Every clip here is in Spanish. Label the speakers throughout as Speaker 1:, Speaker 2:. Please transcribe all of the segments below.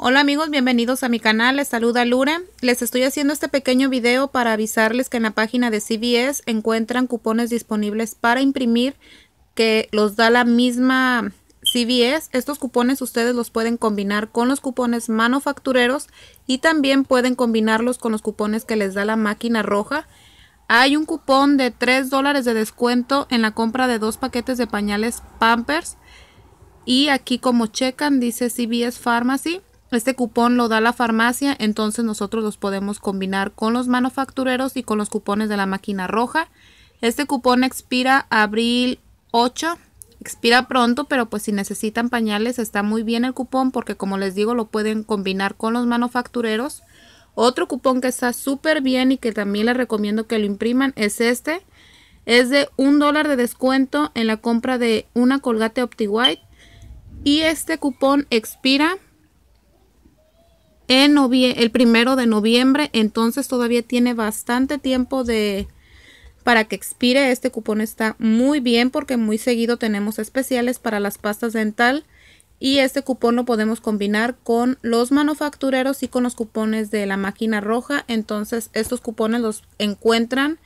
Speaker 1: Hola amigos, bienvenidos a mi canal, les saluda Lura. Les estoy haciendo este pequeño video para avisarles que en la página de CVS encuentran cupones disponibles para imprimir que los da la misma CVS. Estos cupones ustedes los pueden combinar con los cupones manufactureros y también pueden combinarlos con los cupones que les da la máquina roja. Hay un cupón de 3 dólares de descuento en la compra de dos paquetes de pañales Pampers. Y aquí como checan, dice CBS Pharmacy. Este cupón lo da la farmacia, entonces nosotros los podemos combinar con los manufactureros y con los cupones de la máquina roja. Este cupón expira abril 8, expira pronto, pero pues si necesitan pañales está muy bien el cupón porque como les digo lo pueden combinar con los manufactureros. Otro cupón que está súper bien y que también les recomiendo que lo impriman es este. Es de un dólar de descuento en la compra de una colgate OptiWhite y este cupón expira en el primero de noviembre. Entonces todavía tiene bastante tiempo de para que expire. Este cupón está muy bien porque muy seguido tenemos especiales para las pastas dental. Y este cupón lo podemos combinar con los manufactureros y con los cupones de la máquina roja. Entonces estos cupones los encuentran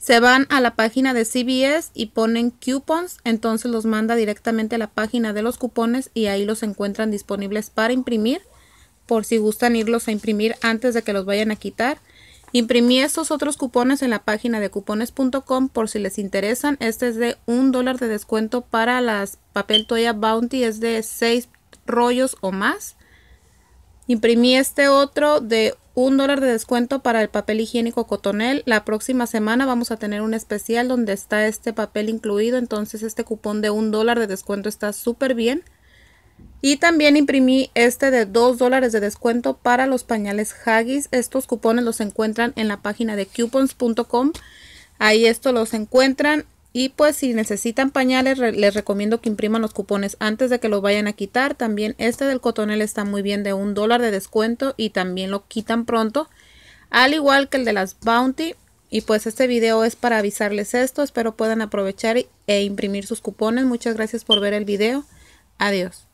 Speaker 1: se van a la página de CBS y ponen coupons, entonces los manda directamente a la página de los cupones y ahí los encuentran disponibles para imprimir, por si gustan irlos a imprimir antes de que los vayan a quitar. Imprimí estos otros cupones en la página de cupones.com por si les interesan. Este es de un dólar de descuento para las papel Toya bounty, es de 6 rollos o más. Imprimí este otro de un dólar de descuento para el papel higiénico cotonel. La próxima semana vamos a tener un especial donde está este papel incluido. Entonces este cupón de un dólar de descuento está súper bien. Y también imprimí este de 2 dólares de descuento para los pañales Haggis. Estos cupones los encuentran en la página de coupons.com. Ahí esto los encuentran. Y pues si necesitan pañales, les recomiendo que impriman los cupones antes de que lo vayan a quitar. También este del cotonel está muy bien de un dólar de descuento y también lo quitan pronto. Al igual que el de las Bounty. Y pues este video es para avisarles esto. Espero puedan aprovechar e, e imprimir sus cupones. Muchas gracias por ver el video. Adiós.